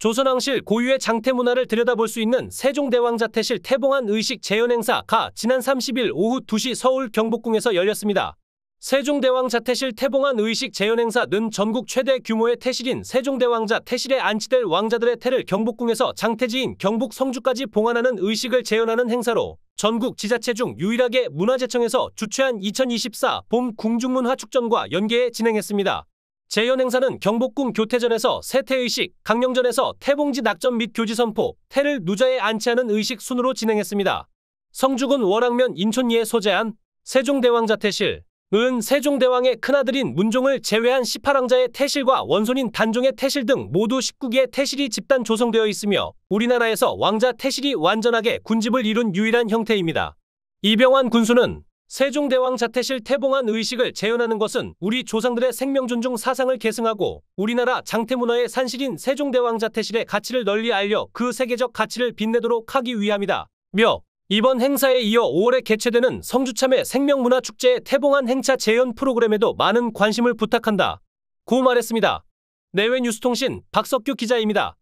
조선왕실 고유의 장태 문화를 들여다볼 수 있는 세종대왕자태실 태봉한 의식 재현 행사가 지난 30일 오후 2시 서울 경복궁에서 열렸습니다. 세종대왕자태실 태봉한 의식 재현 행사는 전국 최대 규모의 태실인 세종대왕자태실에 안치될 왕자들의 태를 경복궁에서 장태지인 경북 성주까지 봉안하는 의식을 재현하는 행사로 전국 지자체 중 유일하게 문화재청에서 주최한 2024 봄 궁중문화축전과 연계해 진행했습니다. 재연 행사는 경복궁 교태전에서 세태의식, 강령전에서 태봉지 낙전 및 교지 선포, 태를 누자에 안치하는 의식 순으로 진행했습니다. 성주군월왕면 인촌리에 소재한 세종대왕자 태실, 은 세종대왕의 큰아들인 문종을 제외한 18왕자의 태실과 원손인 단종의 태실 등 모두 19개의 태실이 집단 조성되어 있으며 우리나라에서 왕자 태실이 완전하게 군집을 이룬 유일한 형태입니다. 이병환 군수는 세종대왕 자택실 태봉한 의식을 재현하는 것은 우리 조상들의 생명존중 사상을 계승하고 우리나라 장태문화의 산실인 세종대왕 자택실의 가치를 널리 알려 그 세계적 가치를 빛내도록 하기 위함이다. 며 이번 행사에 이어 5월에 개최되는 성주참의 생명문화축제의 태봉한 행차 재현 프로그램에도 많은 관심을 부탁한다. 고 말했습니다. 내외뉴스통신 박석규 기자입니다.